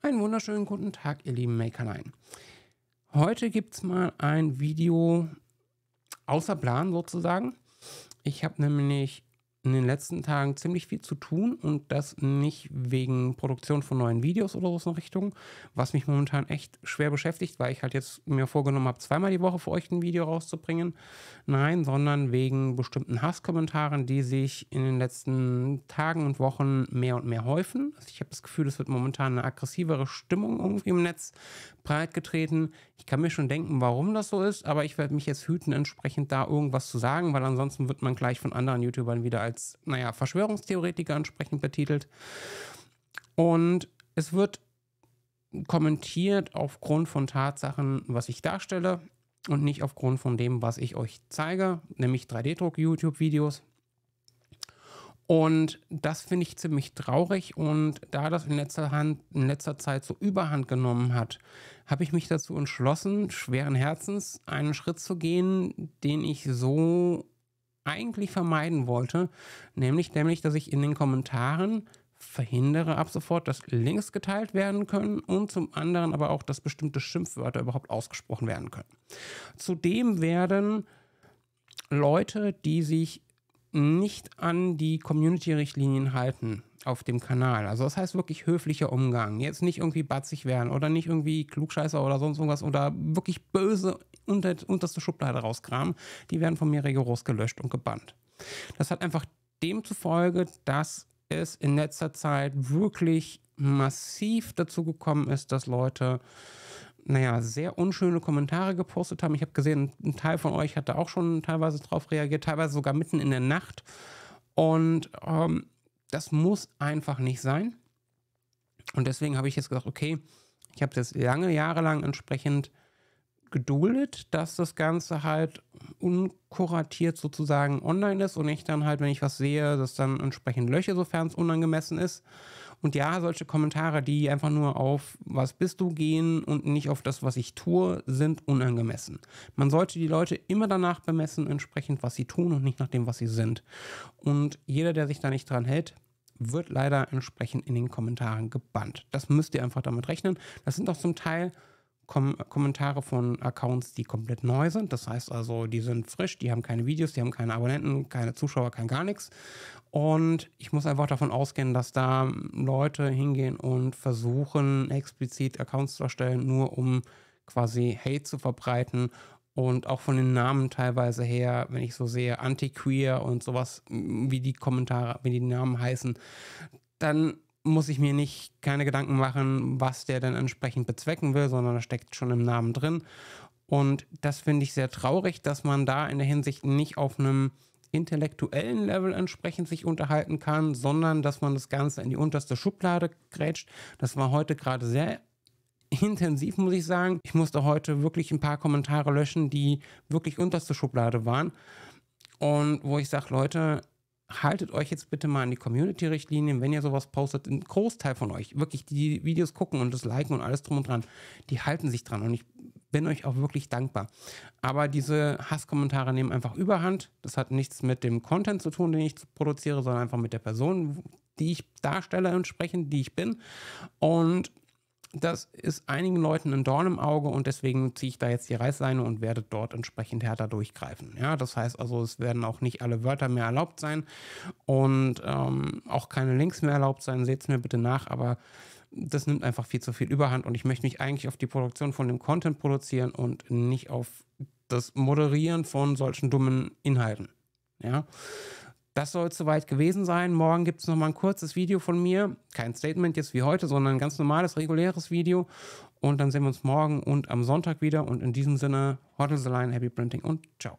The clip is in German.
Einen wunderschönen guten Tag, ihr lieben Makerlein. Heute gibt es mal ein Video außer Plan sozusagen. Ich habe nämlich in den letzten Tagen ziemlich viel zu tun und das nicht wegen Produktion von neuen Videos oder so in Richtung, was mich momentan echt schwer beschäftigt, weil ich halt jetzt mir vorgenommen habe, zweimal die Woche für euch ein Video rauszubringen. Nein, sondern wegen bestimmten Hasskommentaren, die sich in den letzten Tagen und Wochen mehr und mehr häufen. Also ich habe das Gefühl, es wird momentan eine aggressivere Stimmung irgendwie im Netz breitgetreten. Ich kann mir schon denken, warum das so ist, aber ich werde mich jetzt hüten, entsprechend da irgendwas zu sagen, weil ansonsten wird man gleich von anderen YouTubern wieder als als, naja, Verschwörungstheoretiker entsprechend betitelt. Und es wird kommentiert aufgrund von Tatsachen, was ich darstelle und nicht aufgrund von dem, was ich euch zeige, nämlich 3D-Druck-YouTube-Videos. Und das finde ich ziemlich traurig und da das in letzter, Hand, in letzter Zeit so überhand genommen hat, habe ich mich dazu entschlossen, schweren Herzens einen Schritt zu gehen, den ich so eigentlich vermeiden wollte, nämlich, nämlich, dass ich in den Kommentaren verhindere ab sofort, dass Links geteilt werden können und zum anderen aber auch, dass bestimmte Schimpfwörter überhaupt ausgesprochen werden können. Zudem werden Leute, die sich nicht an die Community-Richtlinien halten, auf dem Kanal. Also das heißt wirklich höflicher Umgang. Jetzt nicht irgendwie batzig werden oder nicht irgendwie Klugscheißer oder sonst irgendwas oder wirklich böse unter, unterste Schublade rauskramen. Die werden von mir rigoros gelöscht und gebannt. Das hat einfach demzufolge, dass es in letzter Zeit wirklich massiv dazu gekommen ist, dass Leute naja, sehr unschöne Kommentare gepostet haben. Ich habe gesehen, ein Teil von euch hat da auch schon teilweise drauf reagiert, teilweise sogar mitten in der Nacht. Und ähm, das muss einfach nicht sein. Und deswegen habe ich jetzt gesagt, okay, ich habe das lange, Jahre lang entsprechend geduldet, dass das Ganze halt unkuratiert sozusagen online ist und ich dann halt, wenn ich was sehe, dass dann entsprechend Löcher, sofern es unangemessen ist. Und ja, solche Kommentare, die einfach nur auf was bist du gehen und nicht auf das, was ich tue, sind unangemessen. Man sollte die Leute immer danach bemessen, entsprechend, was sie tun und nicht nach dem, was sie sind. Und jeder, der sich da nicht dran hält, wird leider entsprechend in den Kommentaren gebannt. Das müsst ihr einfach damit rechnen. Das sind doch zum Teil Kom Kommentare von Accounts, die komplett neu sind. Das heißt also, die sind frisch, die haben keine Videos, die haben keine Abonnenten, keine Zuschauer, kein gar nichts. Und ich muss einfach davon ausgehen, dass da Leute hingehen und versuchen, explizit Accounts zu erstellen, nur um quasi Hate zu verbreiten und auch von den Namen teilweise her, wenn ich so sehe, Anti-Queer und sowas, wie die Kommentare, wie die Namen heißen, dann muss ich mir nicht keine Gedanken machen, was der denn entsprechend bezwecken will, sondern da steckt schon im Namen drin. Und das finde ich sehr traurig, dass man da in der Hinsicht nicht auf einem intellektuellen Level entsprechend sich unterhalten kann, sondern dass man das Ganze in die unterste Schublade grätscht. Das war heute gerade sehr intensiv, muss ich sagen. Ich musste heute wirklich ein paar Kommentare löschen, die wirklich unterste Schublade waren. Und wo ich sage, Leute, haltet euch jetzt bitte mal an die Community-Richtlinien, wenn ihr sowas postet. Ein Großteil von euch, wirklich, die Videos gucken und das liken und alles drum und dran, die halten sich dran und ich bin euch auch wirklich dankbar. Aber diese Hasskommentare nehmen einfach überhand. Das hat nichts mit dem Content zu tun, den ich produziere, sondern einfach mit der Person, die ich darstelle entsprechend, die ich bin. Und das ist einigen Leuten ein Dorn im Auge und deswegen ziehe ich da jetzt die Reißleine und werde dort entsprechend härter durchgreifen. Ja, das heißt also, es werden auch nicht alle Wörter mehr erlaubt sein und ähm, auch keine Links mehr erlaubt sein. Seht es mir bitte nach, aber das nimmt einfach viel zu viel Überhand und ich möchte mich eigentlich auf die Produktion von dem Content produzieren und nicht auf das Moderieren von solchen dummen Inhalten. Ja. Das soll es soweit gewesen sein. Morgen gibt es nochmal ein kurzes Video von mir. Kein Statement jetzt wie heute, sondern ein ganz normales, reguläres Video. Und dann sehen wir uns morgen und am Sonntag wieder. Und in diesem Sinne, Hotel the Line, Happy Printing und ciao.